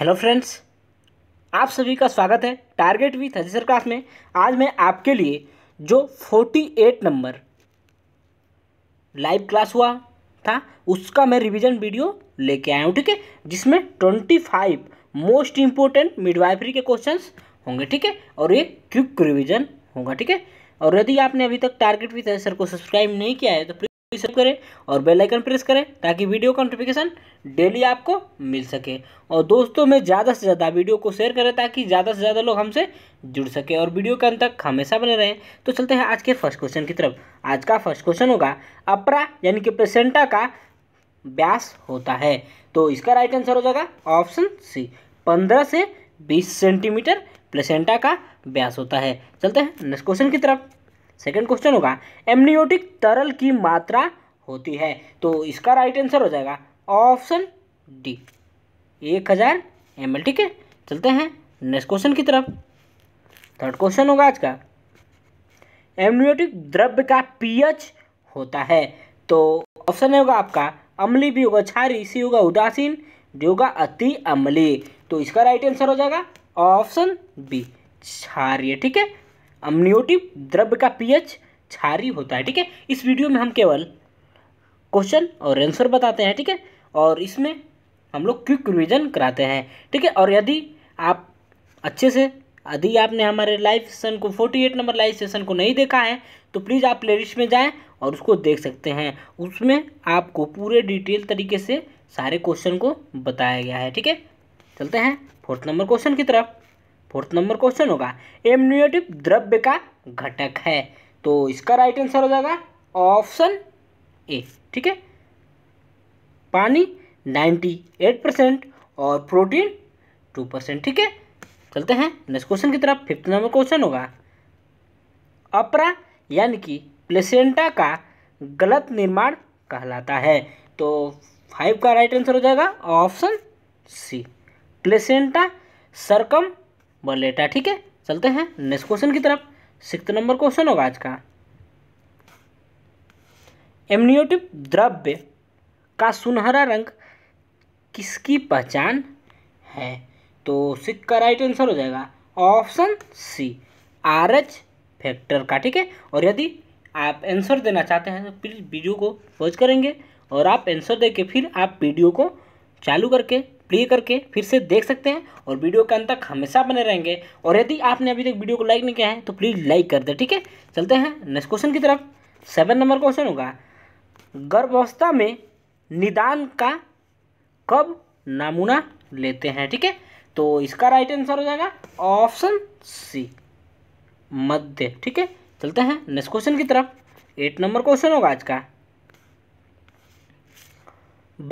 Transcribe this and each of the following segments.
Hello friends आप सभी का स्वागत है टारगेट विथ हजीसर क्लास में आज मैं आपके लिए जो 48 नंबर लाइव क्लास हुआ था उसका मैं रिवीजन वीडियो लेके आया हूँ ठीक है जिसमें 25 मोस्ट इम्पोर्टेंट मिडवाइफरी के क्वेश्चंस होंगे ठीक है और ये क्विक रिवीजन होगा ठीक है और यदि आपने अभी तक टारगेट विथ हजीसर को सब्सक्राइब नहीं किया है तो सब करें और बेल आइकन प्रेस करें ताकि वीडियो का नोटिफिकेशन डेली आपको मिल सके और दोस्तों में ज़्यादा से ज़्यादा वीडियो को शेयर करें ताकि ज़्यादा से ज़्यादा लोग हमसे जुड़ सके और वीडियो के अंत तक हमेशा बने रहें तो चलते हैं आज के फर्स्ट क्वेश्चन की तरफ आज का फर्स्ट क्वेश्चन होगा अपरा यानी कि प्लेसेंटा का ब्यास होता है तो इसका राइट आंसर हो जाएगा ऑप्शन सी पंद्रह से बीस सेंटीमीटर प्लेसेंटा का ब्यास होता है चलते हैं नेक्स्ट क्वेश्चन की तरफ सेकेंड क्वेश्चन होगा एमनियोटिक तरल की मात्रा होती है तो इसका राइट आंसर हो जाएगा ऑप्शन डी एक हज़ार एम ठीक है चलते हैं नेक्स्ट क्वेश्चन की तरफ थर्ड क्वेश्चन होगा आज का एमनियोटिक द्रव्य का पीएच होता है तो ऑप्शन होगा आपका अम्ली भी होगा क्षारी सी होगा उदासीन डी होगा अति अम्लीय तो इसका राइट आंसर हो जाएगा ऑप्शन बी क्षारीय ठीक है अम्नियोटिक द्रव्य का पीएच क्षारी होता है ठीक है इस वीडियो में हम केवल क्वेश्चन और आंसर बताते हैं ठीक है और इसमें हम लोग क्विक रिविजन कराते हैं ठीक है और यदि आप अच्छे से यदि आपने हमारे लाइव सेशन को 48 नंबर लाइव सेशन को नहीं देखा है तो प्लीज़ आप प्लेलिस्ट में जाएं और उसको देख सकते हैं उसमें आपको पूरे डिटेल तरीके से सारे क्वेश्चन को बताया गया है ठीक है चलते हैं फोर्थ नंबर क्वेश्चन की तरफ फोर्थ नंबर क्वेश्चन होगा एमनियोटिव द्रव्य का घटक है तो इसका राइट आंसर हो जाएगा ऑप्शन ए ठीक है पानी नाइन्टी एट परसेंट और प्रोटीन टू परसेंट ठीक है चलते हैं नेक्स्ट क्वेश्चन की तरफ फिफ्थ नंबर क्वेश्चन होगा अपरा यानी कि प्लेसेंटा का गलत निर्माण कहलाता है तो फाइव का राइट आंसर हो जाएगा ऑप्शन सी प्लेसेंटा सरकम बन लेता है ठीक है चलते हैं नेक्स्ट क्वेश्चन की तरफ सिक्स नंबर क्वेश्चन होगा आज का एमनियोटिक द्रव्य का सुनहरा रंग किसकी पहचान है तो सिक्स का राइट आंसर हो जाएगा option C R H factor का ठीक है और यदि आप आंसर देना चाहते हैं तो प्लीज़ वीडियो को पॉज करेंगे और आप आंसर दे के फिर आप वीडियो को चालू करके प्ले करके फिर से देख सकते हैं और वीडियो के अंत तक हमेशा बने रहेंगे और यदि आपने अभी तक वीडियो को लाइक नहीं किया है तो प्लीज़ लाइक कर दे ठीक है चलते हैं नेक्स्ट क्वेश्चन की तरफ सेवन नंबर क्वेश्चन होगा गर्भावस्था में निदान का कब नमूना लेते हैं ठीक है तो इसका राइट आंसर हो जाएगा ऑप्शन सी मध्य ठीक है चलते हैं नेक्स्ट क्वेश्चन की तरफ एट नंबर क्वेश्चन होगा आज का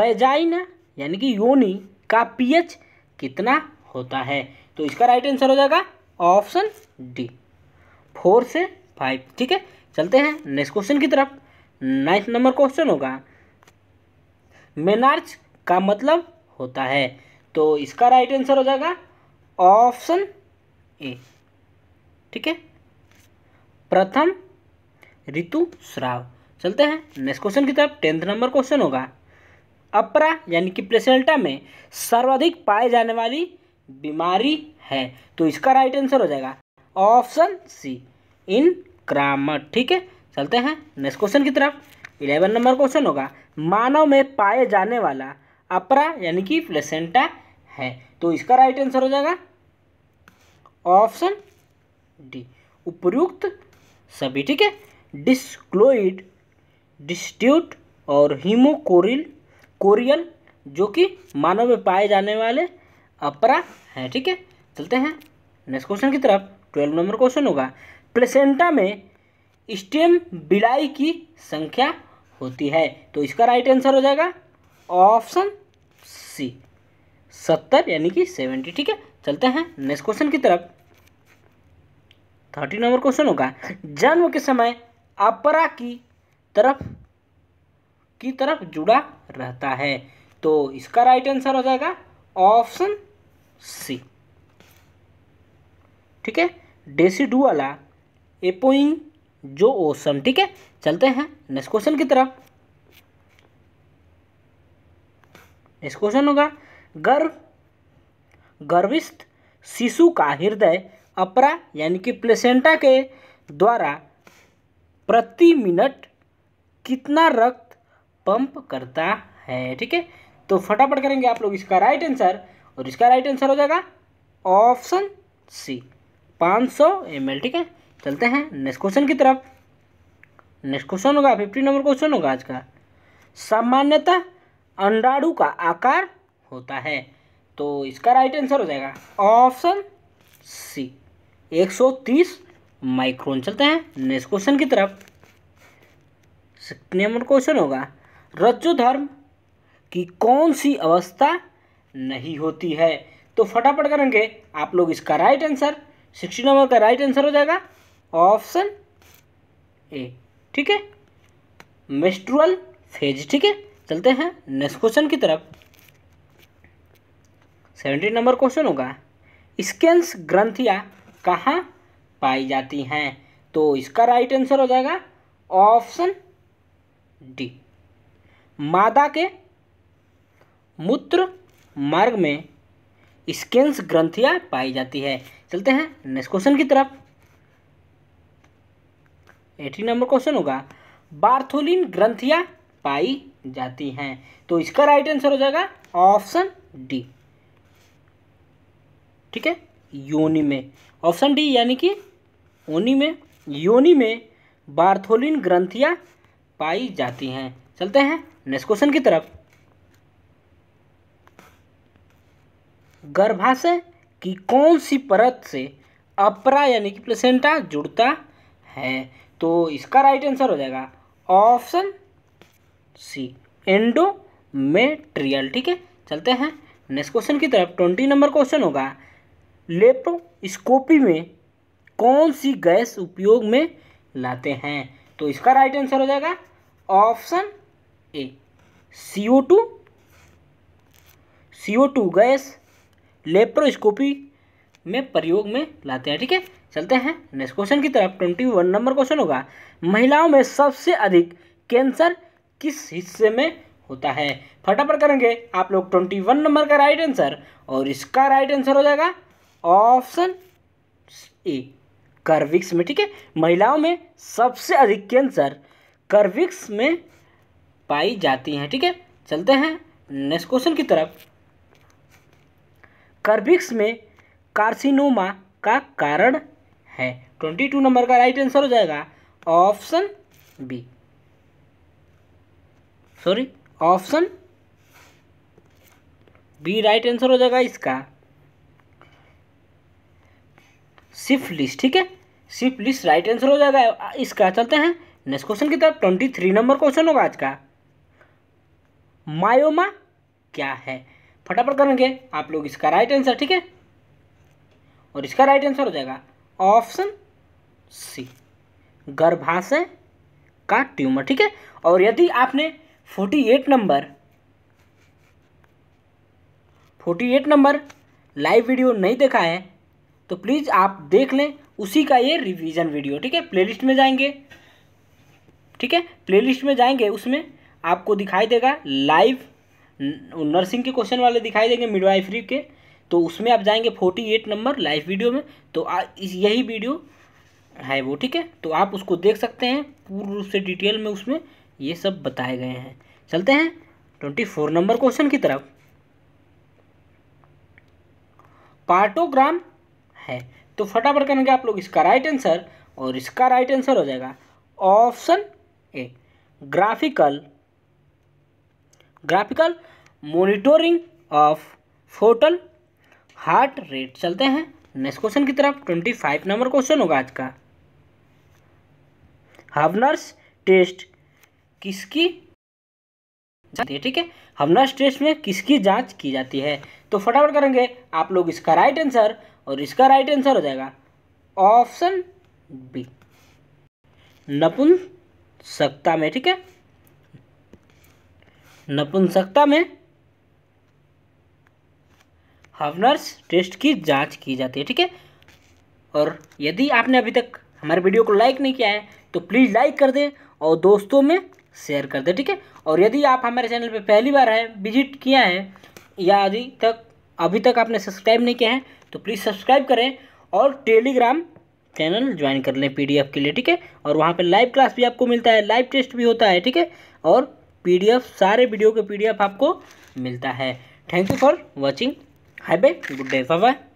बैजाइन यानी कि योनि का पीएच कितना होता है तो इसका राइट आंसर हो जाएगा ऑप्शन डी फोर से फाइव ठीक है चलते हैं नेक्स्ट क्वेश्चन की तरफ नाइन्थ नंबर क्वेश्चन होगा मेनार्च का मतलब होता है तो इसका राइट आंसर हो जाएगा ऑप्शन ए ठीक है प्रथम ऋतु श्राव चलते हैं नेक्स्ट क्वेश्चन की तरफ टेंथ नंबर क्वेश्चन होगा अपरा यानी कि प्लेसेंटा में सर्वाधिक पाए जाने वाली बीमारी है तो इसका राइट आंसर हो जाएगा ऑप्शन सी इन क्रामट ठीक है चलते हैं नेक्स्ट क्वेश्चन की तरफ इलेवन नंबर क्वेश्चन होगा मानव में पाए जाने वाला अपरा यानी कि प्लेसेंटा है तो इसका राइट आंसर हो जाएगा ऑप्शन डी उपयुक्त सभी ठीक है डिस्क्लोइड डिस्ट्यूट और हीमोकोरिल कोरियन जो कि मानव में पाए जाने वाले अपरा हैं ठीक है चलते हैं नेक्स्ट क्वेश्चन की तरफ ट्वेल्व नंबर क्वेश्चन होगा प्लेसेंटा में स्टेम बिलाई की संख्या होती है तो इसका राइट आंसर हो जाएगा ऑप्शन सी सत्तर यानी कि सेवेंटी ठीक है चलते हैं नेक्स्ट क्वेश्चन की तरफ थर्टी नंबर क्वेश्चन होगा जन्म के समय अपरा की तरफ की तरफ जुड़ा रहता है तो इसका राइट आंसर हो जाएगा ऑप्शन सी ठीक है डेसीडुअला एपोइंग जो ओसम ठीक है चलते हैं नेक्स्ट क्वेश्चन की तरफ नेक्स्ट क्वेश्चन होगा गर्भ गर्भिस्थ शिशु का हृदय अपरा यानी कि प्लेसेंटा के द्वारा प्रति मिनट कितना रक्त पंप करता है ठीक है तो फटाफट करेंगे आप लोग इसका राइट आंसर और इसका राइट आंसर हो जाएगा ऑप्शन सी 500 सौ ठीक है चलते हैं नेक्स्ट क्वेश्चन की तरफ नेक्स्ट क्वेश्चन होगा फिफ्टी नंबर क्वेश्चन होगा आज का सामान्यतः अंडाणु का आकार होता है तो इसका राइट आंसर हो जाएगा ऑप्शन सी 130 माइक्रोन चलते हैं नेक्स्ट क्वेश्चन की तरफ नंबर क्वेश्चन होगा रज्जु धर्म की कौन सी अवस्था नहीं होती है तो फटाफट करेंगे आप लोग इसका राइट आंसर सिक्सटी नंबर का राइट आंसर हो जाएगा ऑप्शन ए ठीक है मेस्ट्रुअल फेज ठीक है चलते हैं नेक्स्ट क्वेश्चन की तरफ सेवेंटी नंबर क्वेश्चन होगा स्केंस ग्रंथियाँ कहाँ पाई जाती हैं तो इसका राइट आंसर हो जाएगा ऑप्शन डी मादा के मूत्र मार्ग में स्केंस ग्रंथियां पाई जाती है चलते हैं नेक्स्ट क्वेश्चन की तरफ एटीन नंबर क्वेश्चन होगा बार्थोलिन ग्रंथियां पाई जाती हैं तो इसका राइट आंसर हो जाएगा ऑप्शन डी ठीक है योनि में ऑप्शन डी यानी कि ओनि में योनि में बार्थोलिन ग्रंथियां पाई जाती हैं चलते हैं नेक्स्ट क्वेश्चन की तरफ गर्भाशय की कौन सी परत से अपरा यानी कि प्लेसेंटा जुड़ता है तो इसका राइट आंसर हो जाएगा ऑप्शन सी एंडोमेट्रियल ठीक है चलते हैं नेक्स्ट क्वेश्चन की तरफ ट्वेंटी नंबर क्वेश्चन होगा लेप्रोस्कोपी में कौन सी गैस उपयोग में लाते हैं तो इसका राइट आंसर हो जाएगा option A C O two C O two gas laparoscopy में प्रयोग में लाते हैं ठीक है चलते हैं नेक्स्ट क्वेश्चन की तरफ ट्वेंटी वन नंबर क्वेश्चन होगा महिलाओं में सबसे अधिक कैंसर किस हिस्से में होता है फटाफट करेंगे आप लोग ट्वेंटी वन नंबर का राइट आंसर और इसका राइट आंसर हो जाएगा ऑप्शन ए कर्विक्स में ठीक है महिलाओं में सबसे अधिक कैंसर कर्विक्स में पाई जाती हैं ठीक है ठीके? चलते हैं नेक्स्ट क्वेश्चन की तरफ कर्बिक्स में कार्सिनोमा का कारण है ट्वेंटी टू नंबर का राइट आंसर हो जाएगा option B sorry option B right answer हो जाएगा इसका सिफलिस ठीक है सिफलिस राइट आंसर हो जाएगा इसका चलते हैं नेक्स्ट क्वेश्चन की तरफ ट्वेंटी थ्री नंबर क्वेश्चन होगा आज का मायोमा क्या है फटाफट करेंगे आप लोग इसका राइट आंसर ठीक है और इसका राइट आंसर हो जाएगा ऑप्शन सी गर्भाशय का ट्यूमर ठीक है और यदि आपने forty eight number forty eight number live video नहीं देखा है तो प्लीज़ आप देख लें उसी का ये रिवीजन वीडियो ठीक है प्लेलिस्ट में जाएंगे ठीक है प्लेलिस्ट में जाएंगे उसमें आपको दिखाई देगा लाइव नर्सिंग के क्वेश्चन वाले दिखाई देंगे मिडवाइफरी के तो उसमें आप जाएंगे forty eight number live video में तो आ, यही वीडियो है वो ठीक है तो आप उसको देख सकते हैं पूर्ण रूप से डिटेल में उसमें ये सब बताए गए हैं चलते हैं ट्वेंटी फोर नंबर क्वेश्चन की तरफ पार्टोग्राम है तो फटाफट करेंगे आप लोग इसका राइट आंसर और इसका राइट आंसर हो जाएगा option A graphical graphical monitoring of fetal heart rate चलते हैं नेक्स्ट क्वेश्चन की तरफ ट्वेंटी फाइव नंबर क्वेश्चन होगा आज का हवनर्स टेस्ट किसकी जाती है ठीक है हवनर्स टेस्ट में किसकी जांच की जाती है तो फटाफट करेंगे आप लोग इसका राइट आंसर और इसका राइट आंसर हो जाएगा ऑप्शन बी नपुंसकता में ठीक है नपुंसकता में हवनर्स टेस्ट की जांच की जाती है ठीक है और यदि आपने अभी तक हमारे वीडियो को लाइक नहीं किया है तो प्लीज़ लाइक कर दें और दोस्तों में शेयर कर दें ठीक है और यदि आप हमारे चैनल पर पहली बार है विजिट किया है या यदि तक अभी तक आपने सब्सक्राइब नहीं किया है तो प्लीज़ सब्सक्राइब करें और टेलीग्राम चैनल ज्वाइन कर लें पीडीएफ के लिए ठीक है और वहाँ पे लाइव क्लास भी आपको मिलता है लाइव टेस्ट भी होता है ठीक है और पी सारे वीडियो के पी आपको मिलता है thank you for watching hi bye good day bye